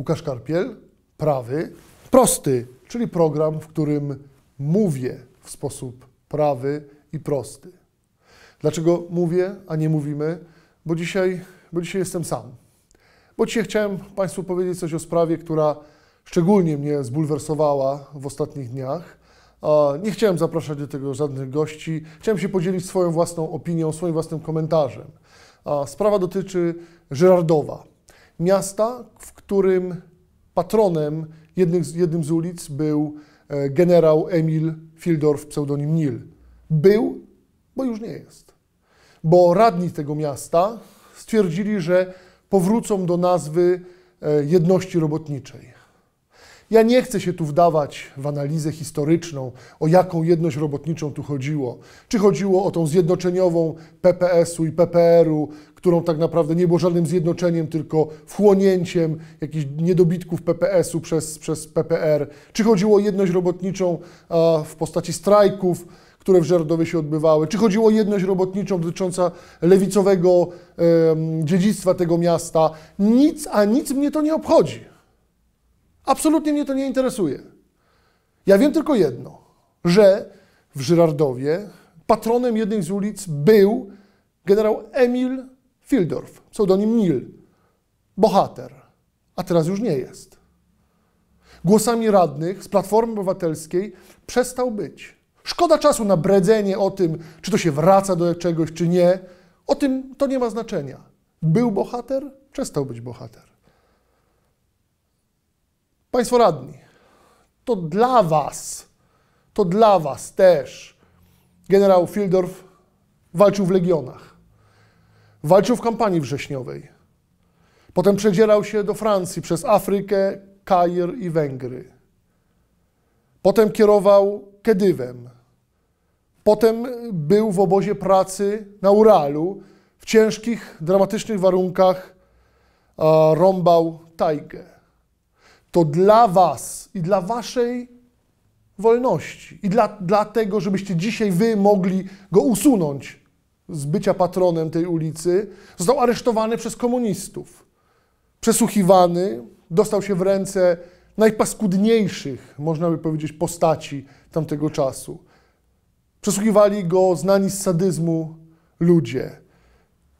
Łukasz Karpiel, prawy, prosty, czyli program, w którym mówię w sposób prawy i prosty. Dlaczego mówię, a nie mówimy? Bo dzisiaj, bo dzisiaj jestem sam. Bo dzisiaj chciałem Państwu powiedzieć coś o sprawie, która szczególnie mnie zbulwersowała w ostatnich dniach. Nie chciałem zapraszać do tego żadnych gości. Chciałem się podzielić swoją własną opinią, swoim własnym komentarzem. Sprawa dotyczy Żyrardowa, miasta, w którym patronem jednym z, jednym z ulic był e, generał Emil Fildorf, pseudonim Nil. Był, bo już nie jest. Bo radni tego miasta stwierdzili, że powrócą do nazwy e, jedności robotniczej. Ja nie chcę się tu wdawać w analizę historyczną, o jaką jedność robotniczą tu chodziło. Czy chodziło o tą zjednoczeniową PPS-u i PPR-u, którą tak naprawdę nie było żadnym zjednoczeniem, tylko wchłonięciem jakichś niedobitków PPS-u przez, przez PPR. Czy chodziło o jedność robotniczą w postaci strajków, które w Żerdowie się odbywały, czy chodziło o jedność robotniczą dotycząca lewicowego dziedzictwa tego miasta. Nic, a nic mnie to nie obchodzi. Absolutnie mnie to nie interesuje. Ja wiem tylko jedno, że w Żyrardowie patronem jednej z ulic był generał Emil Fildorf, pseudonim Nil, bohater, a teraz już nie jest. Głosami radnych z Platformy Obywatelskiej przestał być. Szkoda czasu na bredzenie o tym, czy to się wraca do czegoś, czy nie. O tym to nie ma znaczenia. Był bohater, przestał być bohater. Państwo radni, to dla Was, to dla Was też generał Fildorf walczył w legionach, walczył w kampanii wrześniowej. Potem przedzierał się do Francji przez Afrykę, Kair i Węgry. Potem kierował Kedywem. Potem był w obozie pracy na Uralu. W ciężkich, dramatycznych warunkach rąbał tajgę to dla Was i dla Waszej wolności i dla, tego, żebyście dzisiaj Wy mogli go usunąć z bycia patronem tej ulicy, został aresztowany przez komunistów, przesłuchiwany, dostał się w ręce najpaskudniejszych, można by powiedzieć, postaci tamtego czasu. Przesłuchiwali go znani z sadyzmu ludzie.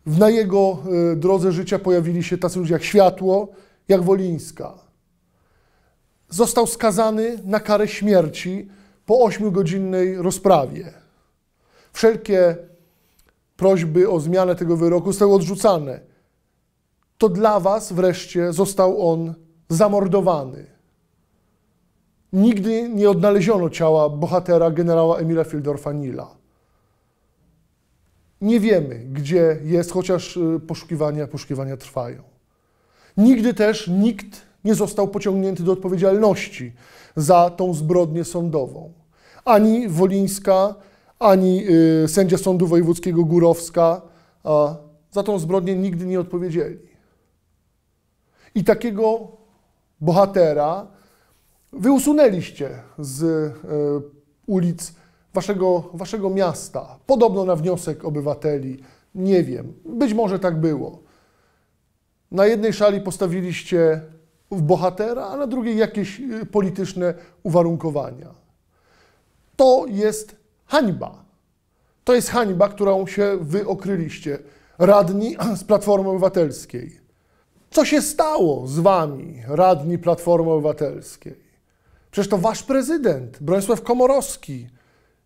Na jego e, drodze życia pojawili się tacy ludzie jak Światło, jak Wolińska został skazany na karę śmierci po ośmiogodzinnej rozprawie. Wszelkie prośby o zmianę tego wyroku zostały odrzucane. To dla was wreszcie został on zamordowany. Nigdy nie odnaleziono ciała bohatera generała Emila Fieldorfa Nila. Nie wiemy, gdzie jest, chociaż y, poszukiwania, poszukiwania trwają. Nigdy też nikt nie został pociągnięty do odpowiedzialności za tą zbrodnię sądową. Ani Wolińska, ani y, sędzia Sądu Wojewódzkiego Górowska a, za tą zbrodnię nigdy nie odpowiedzieli. I takiego bohatera wy usunęliście z y, ulic waszego, waszego miasta, podobno na wniosek obywateli. Nie wiem, być może tak było. Na jednej szali postawiliście w bohatera, a na drugiej jakieś y, polityczne uwarunkowania. To jest hańba. To jest hańba, którą się wyokryliście, radni z Platformy Obywatelskiej. Co się stało z wami, radni Platformy Obywatelskiej? Przecież to wasz prezydent, Bronisław Komorowski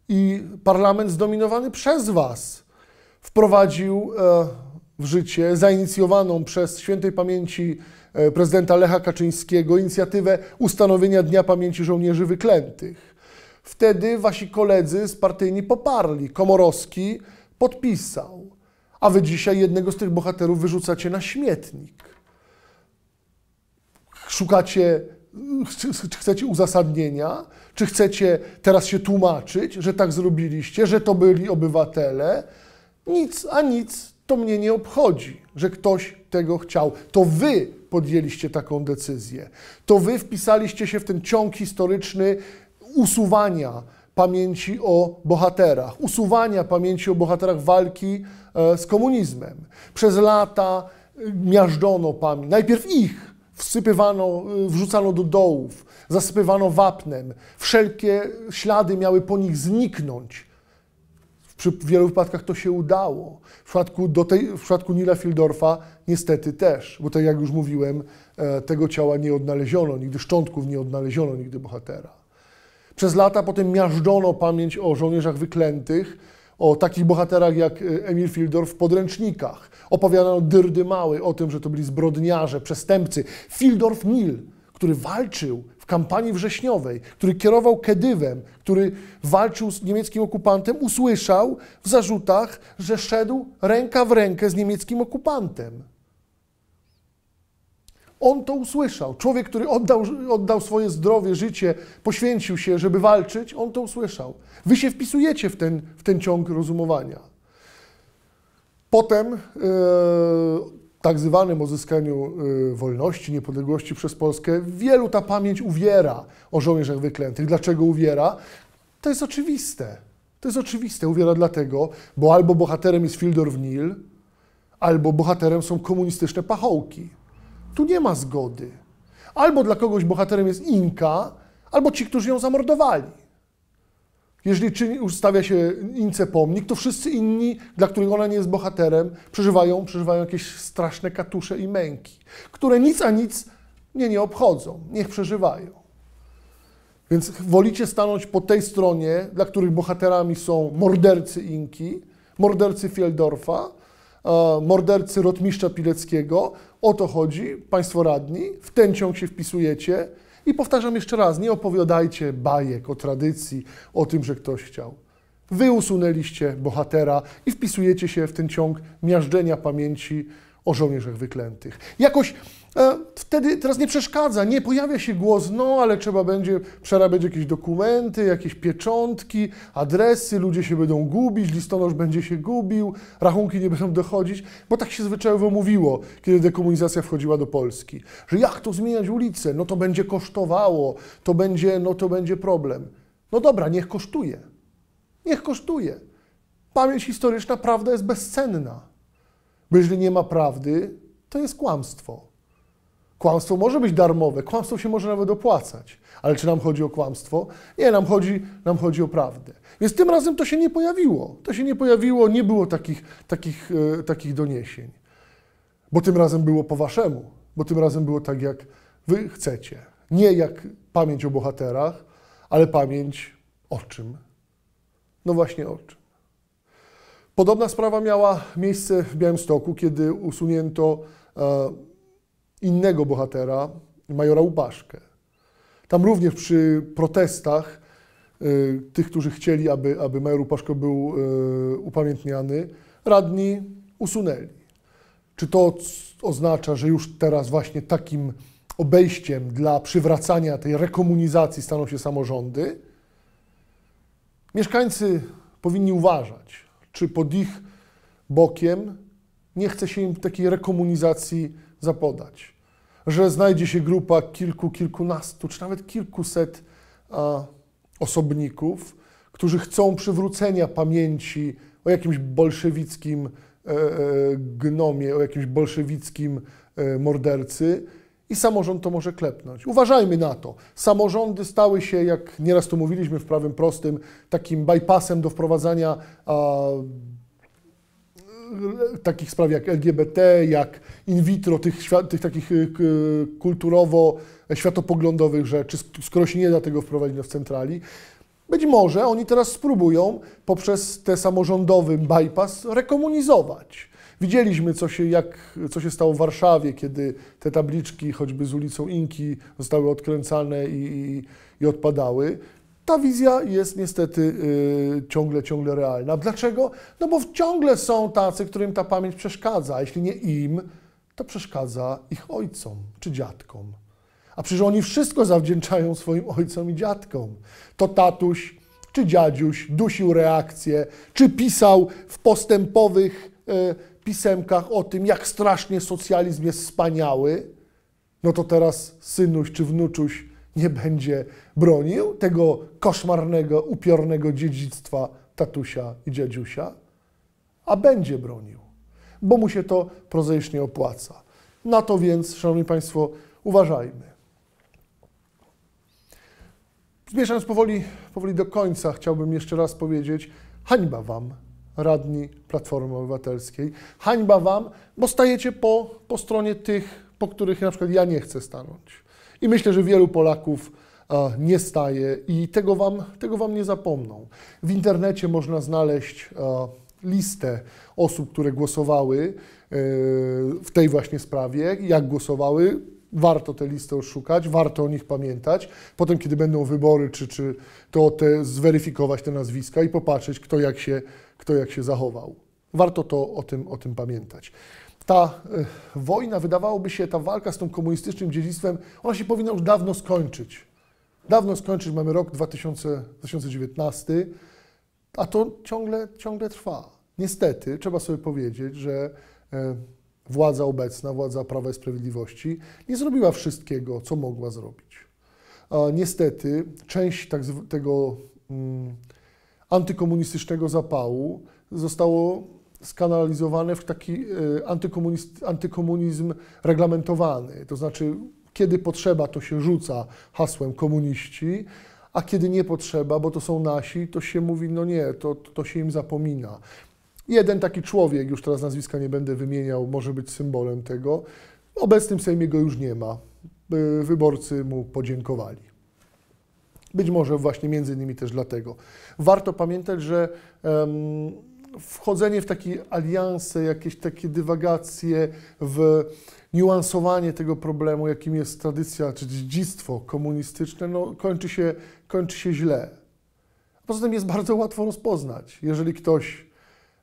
i parlament zdominowany przez was wprowadził e, w życie zainicjowaną przez świętej pamięci E, prezydenta Lecha Kaczyńskiego inicjatywę ustanowienia Dnia Pamięci Żołnierzy Wyklętych. Wtedy wasi koledzy z partyjni poparli, Komorowski podpisał, a wy dzisiaj jednego z tych bohaterów wyrzucacie na śmietnik. Szukacie czy chcecie uzasadnienia, czy chcecie teraz się tłumaczyć, że tak zrobiliście, że to byli obywatele. Nic, a nic to mnie nie obchodzi, że ktoś tego chciał. To wy podjęliście taką decyzję. To wy wpisaliście się w ten ciąg historyczny usuwania pamięci o bohaterach, usuwania pamięci o bohaterach walki e, z komunizmem. Przez lata e, miażdżono pamięć, najpierw ich, wsypywano, e, wrzucano do dołów, zasypywano wapnem, wszelkie ślady miały po nich zniknąć. Przy wielu wypadkach to się udało. W przypadku, do tej, w przypadku Nila Fieldorfa niestety też, bo tak jak już mówiłem, e, tego ciała nie odnaleziono, nigdy szczątków nie odnaleziono, nigdy bohatera. Przez lata potem miażdżono pamięć o żołnierzach wyklętych, o takich bohaterach jak e, Emil Fieldorf w podręcznikach. Opowiadano dyrdy małe o tym, że to byli zbrodniarze, przestępcy. Fildorf Nil który walczył w kampanii wrześniowej, który kierował Kedywem, który walczył z niemieckim okupantem, usłyszał w zarzutach, że szedł ręka w rękę z niemieckim okupantem. On to usłyszał. Człowiek, który oddał, oddał swoje zdrowie, życie, poświęcił się, żeby walczyć, on to usłyszał. Wy się wpisujecie w ten, w ten ciąg rozumowania. Potem yy, tak zwanym odzyskaniu y, wolności, niepodległości przez Polskę, wielu ta pamięć uwiera o żołnierzach wyklętych. Dlaczego uwiera? To jest oczywiste. To jest oczywiste, uwiera dlatego, bo albo bohaterem jest Fildor Nil, albo bohaterem są komunistyczne pachołki. Tu nie ma zgody. Albo dla kogoś bohaterem jest Inka, albo ci, którzy ją zamordowali. Jeżeli czyni, ustawia się ince pomnik, to wszyscy inni, dla których ona nie jest bohaterem, przeżywają, przeżywają jakieś straszne katusze i męki, które nic a nic mnie nie obchodzą. Niech przeżywają. Więc wolicie stanąć po tej stronie, dla których bohaterami są mordercy Inki, mordercy Fieldorfa, e, mordercy Rotmistrza Pileckiego. O to chodzi, państwo radni. W ten ciąg się wpisujecie. I powtarzam jeszcze raz, nie opowiadajcie bajek o tradycji, o tym, że ktoś chciał. Wy usunęliście bohatera i wpisujecie się w ten ciąg miażdżenia pamięci o żołnierzach wyklętych. Jakoś E, wtedy teraz nie przeszkadza, nie pojawia się głos, no ale trzeba będzie przerabiać jakieś dokumenty, jakieś pieczątki, adresy, ludzie się będą gubić, listonosz będzie się gubił, rachunki nie będą dochodzić, bo tak się zwyczajowo mówiło, kiedy dekomunizacja wchodziła do Polski, że jak to zmieniać ulicę, no to będzie kosztowało, to będzie, no to będzie problem. No dobra, niech kosztuje, niech kosztuje. Pamięć historyczna, prawda jest bezcenna, bo jeżeli nie ma prawdy, to jest kłamstwo. Kłamstwo może być darmowe, kłamstwo się może nawet opłacać. Ale czy nam chodzi o kłamstwo? Nie, nam chodzi, nam chodzi o prawdę. Więc tym razem to się nie pojawiło. To się nie pojawiło, nie było takich, takich, e, takich doniesień. Bo tym razem było po waszemu, bo tym razem było tak, jak wy chcecie. Nie jak pamięć o bohaterach, ale pamięć o czym? No właśnie o czym. Podobna sprawa miała miejsce w Białymstoku, kiedy usunięto e, innego bohatera, majora Łupaszkę. Tam również przy protestach y, tych, którzy chcieli, aby, aby major Łupaszko był y, upamiętniany, radni usunęli. Czy to oznacza, że już teraz właśnie takim obejściem dla przywracania tej rekomunizacji staną się samorządy? Mieszkańcy powinni uważać, czy pod ich bokiem nie chce się im takiej rekomunizacji zapodać że znajdzie się grupa kilku, kilkunastu, czy nawet kilkuset a, osobników, którzy chcą przywrócenia pamięci o jakimś bolszewickim e, e, gnomie, o jakimś bolszewickim e, mordercy i samorząd to może klepnąć. Uważajmy na to. Samorządy stały się, jak nieraz tu mówiliśmy w prawym prostym, takim bypassem do wprowadzania a, takich spraw jak LGBT, jak in vitro, tych, tych takich y, kulturowo-światopoglądowych rzeczy, skoro się nie da tego wprowadzić w centrali. Być może oni teraz spróbują poprzez ten samorządowy bypass rekomunizować. Widzieliśmy, co się, jak, co się stało w Warszawie, kiedy te tabliczki, choćby z ulicą Inki, zostały odkręcane i, i, i odpadały. Ta wizja jest niestety y, ciągle, ciągle realna. Dlaczego? No bo ciągle są tacy, którym ta pamięć przeszkadza. A jeśli nie im, to przeszkadza ich ojcom czy dziadkom. A przecież oni wszystko zawdzięczają swoim ojcom i dziadkom. To tatuś czy dziadziuś dusił reakcję, czy pisał w postępowych y, pisemkach o tym, jak strasznie socjalizm jest wspaniały. No to teraz synuś czy wnuczuś nie będzie bronił tego koszmarnego, upiornego dziedzictwa tatusia i dziadziusia, a będzie bronił, bo mu się to prozaicznie opłaca. Na to więc, Szanowni Państwo, uważajmy. Zmieszając powoli, powoli do końca, chciałbym jeszcze raz powiedzieć: hańba Wam, radni Platformy Obywatelskiej. Hańba Wam, bo stajecie po, po stronie tych, po których na przykład ja nie chcę stanąć. I myślę, że wielu Polaków nie staje i tego wam, tego wam nie zapomną. W internecie można znaleźć listę osób, które głosowały e, w tej właśnie sprawie, jak głosowały. Warto te listy odszukać, warto o nich pamiętać. Potem, kiedy będą wybory, czy, czy to te, zweryfikować te nazwiska i popatrzeć, kto jak się, kto jak się zachował. Warto to, o, tym, o tym pamiętać ta e, wojna, wydawałoby się, ta walka z tym komunistycznym dziedzictwem, ona się powinna już dawno skończyć. Dawno skończyć, mamy rok 2000, 2019, a to ciągle, ciągle trwa. Niestety, trzeba sobie powiedzieć, że e, władza obecna, władza Prawa i Sprawiedliwości nie zrobiła wszystkiego, co mogła zrobić. A niestety, część tak tego mm, antykomunistycznego zapału zostało skanalizowane w taki e, antykomunizm, antykomunizm reglamentowany. To znaczy, kiedy potrzeba, to się rzuca hasłem komuniści, a kiedy nie potrzeba, bo to są nasi, to się mówi, no nie, to, to się im zapomina. Jeden taki człowiek, już teraz nazwiska nie będę wymieniał, może być symbolem tego. W obecnym Sejmie go już nie ma. E, wyborcy mu podziękowali. Być może właśnie między innymi też dlatego. Warto pamiętać, że um, wchodzenie w takie alianse, jakieś takie dywagacje, w niuansowanie tego problemu, jakim jest tradycja czy dziedzictwo komunistyczne, no, kończy, się, kończy się źle. Poza tym jest bardzo łatwo rozpoznać. Jeżeli ktoś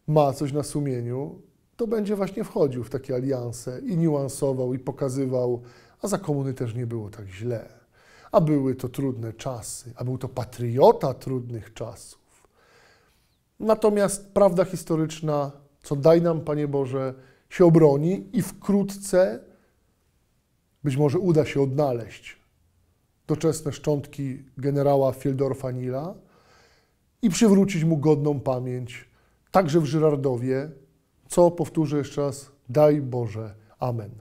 ma coś na sumieniu, to będzie właśnie wchodził w takie alianse i niuansował, i pokazywał, a za komuny też nie było tak źle. A były to trudne czasy, a był to patriota trudnych czasów. Natomiast prawda historyczna, co daj nam, Panie Boże, się obroni i wkrótce być może uda się odnaleźć doczesne szczątki generała Fieldorfa Nila i przywrócić mu godną pamięć, także w Żyrardowie, co powtórzę jeszcze raz, daj Boże, amen.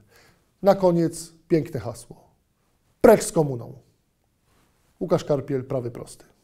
Na koniec piękne hasło. Prech z komuną. Łukasz Karpiel, prawy prosty.